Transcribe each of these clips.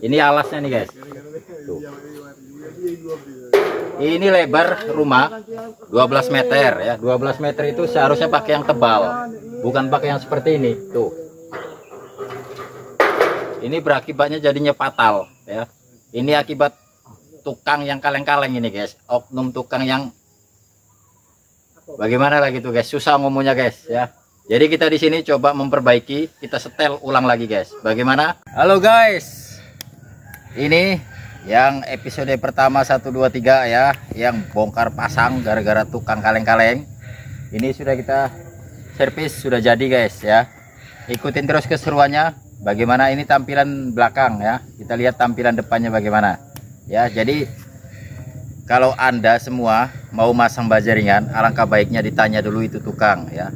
Ini alasnya nih guys. Tuh. Ini lebar rumah 12 meter ya. 12 meter itu seharusnya pakai yang tebal, bukan pakai yang seperti ini. Tuh. Ini berakibatnya jadinya fatal ya. Ini akibat tukang yang kaleng-kaleng ini guys. Oknum tukang yang Bagaimana lagi tuh guys? Susah ngomongnya guys ya. Jadi kita di sini coba memperbaiki, kita setel ulang lagi guys. Bagaimana? Halo guys ini yang episode pertama 123 ya yang bongkar pasang gara-gara tukang kaleng-kaleng ini sudah kita servis sudah jadi guys ya ikutin terus keseruannya bagaimana ini tampilan belakang ya kita lihat tampilan depannya bagaimana ya jadi kalau anda semua mau masang baja ringan alangkah baiknya ditanya dulu itu tukang ya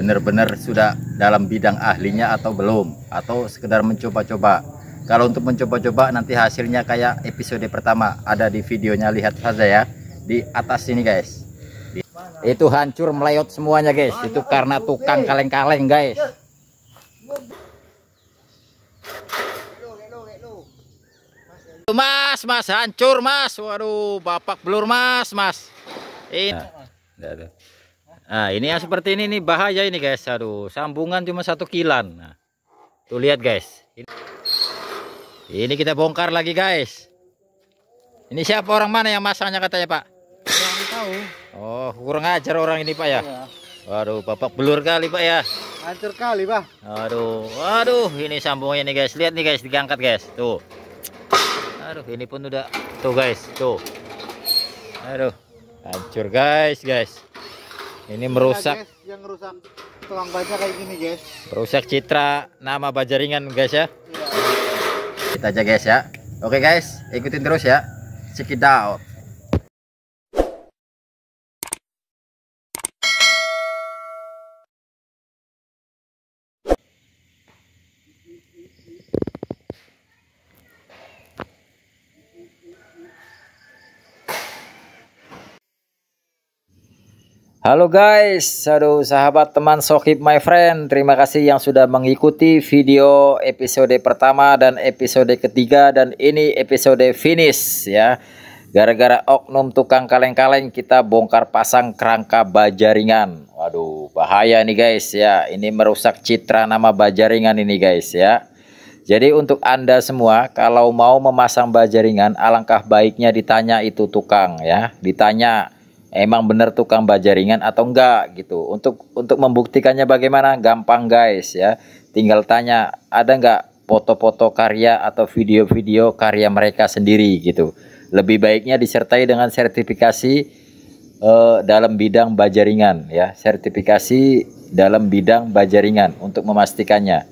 benar-benar sudah dalam bidang ahlinya atau belum atau sekedar mencoba-coba kalau untuk mencoba-coba nanti hasilnya kayak episode pertama ada di videonya lihat saja ya di atas sini guys. Itu hancur melayot semuanya guys. Itu karena tukang kaleng-kaleng guys. Mas, mas hancur mas. Waduh, bapak blur mas, mas. Ini. Nah, nah, ini yang seperti ini nih bahaya ini guys. Aduh, sambungan cuma satu kilan. Nah, tuh lihat guys. Ini. Ini kita bongkar lagi guys. Ini siapa orang mana yang masangnya katanya pak? Kurang tahu. Oh kurang ajar orang ini pak ya. Iya. Waduh bapak belur kali pak ya. Hancur kali pak. Aduh, waduh ini sambungnya nih guys. Lihat nih guys diangkat guys. Tuh. Aduh ini pun udah tuh guys tuh. Aduh hancur guys guys. Ini merusak. Ya, guys, yang rusak tulang baja kayak gini guys. Merusak citra nama bajaringan guys ya. Iya kita aja guys ya oke guys ikutin terus ya check it out Halo guys, aduh sahabat teman Sohib my friend, terima kasih yang sudah mengikuti video episode pertama dan episode ketiga dan ini episode finish ya. Gara-gara oknum tukang kaleng-kaleng kita bongkar pasang kerangka bajaringan. Waduh, bahaya nih guys ya. Ini merusak citra nama bajaringan ini guys ya. Jadi untuk Anda semua kalau mau memasang bajaringan alangkah baiknya ditanya itu tukang ya, ditanya emang benar tukang bajaringan atau enggak gitu. Untuk untuk membuktikannya bagaimana? Gampang guys ya. Tinggal tanya, ada enggak foto-foto karya atau video-video karya mereka sendiri gitu. Lebih baiknya disertai dengan sertifikasi uh, dalam bidang bajaringan ya, sertifikasi dalam bidang bajaringan untuk memastikannya.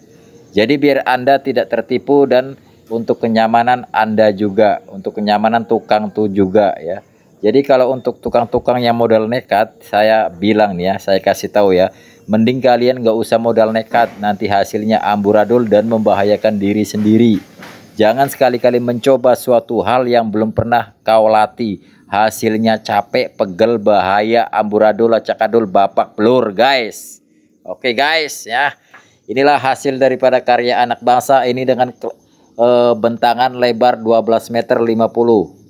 Jadi biar Anda tidak tertipu dan untuk kenyamanan Anda juga, untuk kenyamanan tukang tuh juga ya jadi kalau untuk tukang-tukang yang modal nekat, saya bilang nih ya, saya kasih tahu ya, mending kalian nggak usah modal nekat, nanti hasilnya amburadul dan membahayakan diri sendiri. Jangan sekali-kali mencoba suatu hal yang belum pernah kau latih. Hasilnya capek, pegel, bahaya, amburadul, acakadul, bapak, pelur, guys. Oke okay, guys ya, inilah hasil daripada karya anak bangsa ini dengan uh, bentangan lebar 12 meter 50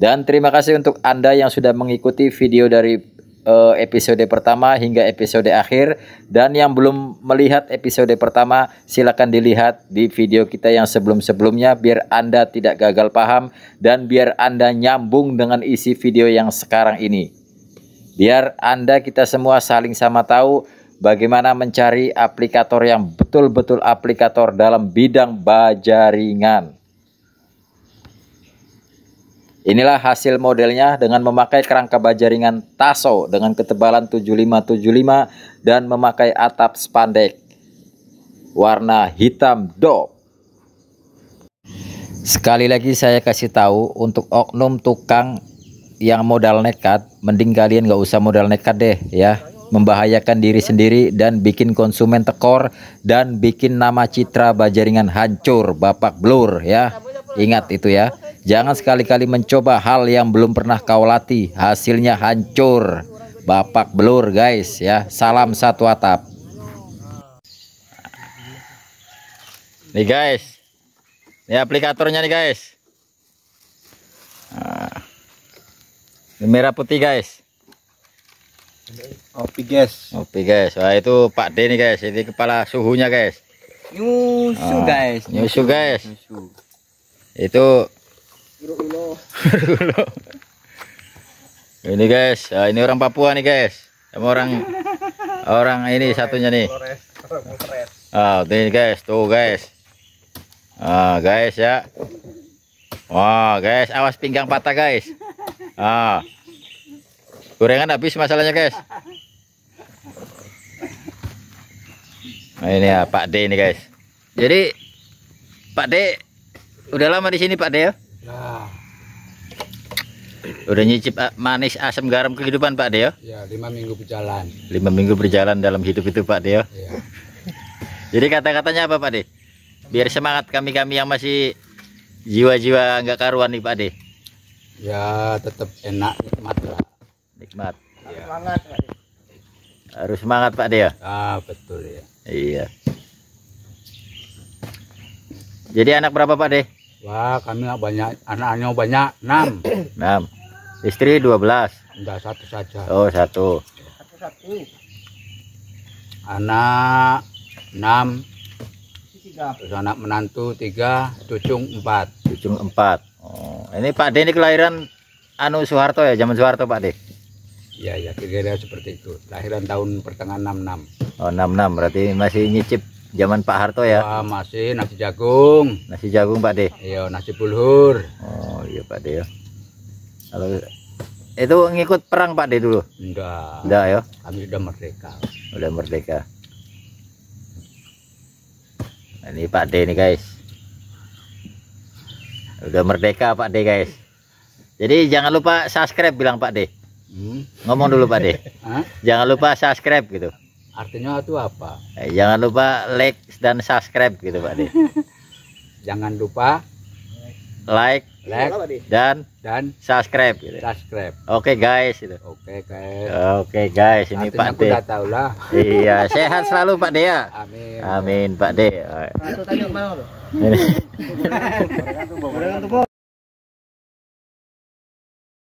dan terima kasih untuk Anda yang sudah mengikuti video dari uh, episode pertama hingga episode akhir dan yang belum melihat episode pertama silakan dilihat di video kita yang sebelum-sebelumnya biar Anda tidak gagal paham dan biar Anda nyambung dengan isi video yang sekarang ini. Biar Anda kita semua saling sama tahu bagaimana mencari aplikator yang betul-betul aplikator dalam bidang bajaringan. Inilah hasil modelnya dengan memakai kerangka baja ringan Tasso dengan ketebalan 7575 dan memakai atap spandek warna hitam dop. Sekali lagi saya kasih tahu untuk oknum tukang yang modal nekat, mending kalian gak usah modal nekat deh ya. Membahayakan diri sendiri dan bikin konsumen tekor dan bikin nama citra bajaringan hancur, bapak blur ya. Ingat itu ya. Jangan sekali-kali mencoba hal yang belum pernah kau latih, hasilnya hancur. Bapak belur guys ya. Salam satu atap. Nih guys. Ini aplikatornya nih guys. Ah. Ini merah putih guys. Opi guys. Opi guys. Wah itu Pak D nih guys. Ini kepala suhunya guys. Nyusu ah, guys. Nyusu guys. Nyusu. Itu ini guys, ah, ini orang Papua nih guys. Sama orang orang ini satunya nih. Flores, Ah, ini guys, tuh guys. Ah, guys ya. Wah, wow, guys, awas pinggang patah guys. Ah. Gorengan habis masalahnya guys. Nah, ini ya Pak D ini guys. Jadi Pak D udah lama di sini Pak D ya? Udah nyicip ah, manis asam garam kehidupan Pak Deo? Ya, lima minggu berjalan. Lima minggu berjalan dalam hidup itu Pak Deo. Ya. Jadi kata-katanya apa Pak De? Biar semangat kami-kami yang masih jiwa-jiwa nggak karuan nih Pak De. Ya, tetap enak nikmat lah. Nikmat. Ya. Harus semangat Pak De ya. Ah, betul ya. Iya. Jadi anak berapa Pak De? Wah, kami banyak anaknya banyak enam. Enam. Istri dua belas. Enggak satu saja. Oh satu. Satu satu. Anak enam. Tiga. Terus anak menantu tiga, cucung empat. Cucung empat. Oh, ini Pak D ini kelahiran Anu Soeharto ya, zaman Soeharto Pak D. Iya ya, kira-kira seperti itu. Lahiran tahun pertengahan 66. Oh, 66 berarti masih nyicip Zaman Pak Harto ya? Wah, masih nasi jagung. Nasi jagung Pak De. Iya, nasi bulhur. Oh, iya Pak De ya. Kalau itu ngikut perang Pak De dulu? Enggak. Enggak ya? Kami sudah merdeka. Sudah merdeka. Nah, ini Pak De nih guys. Udah merdeka Pak De guys. Jadi jangan lupa subscribe bilang Pak De. Hmm? Ngomong dulu Pak De. Jangan lupa subscribe gitu. Artinya itu apa? Eh, jangan lupa like dan subscribe gitu Pak De. jangan lupa like, like dan dan subscribe gitu. Subscribe. Oke okay, guys itu. Oke okay, guys. Oke okay, guys ini Pak aku De. iya, sehat selalu Pak De ya. Amin. Amin Pak De.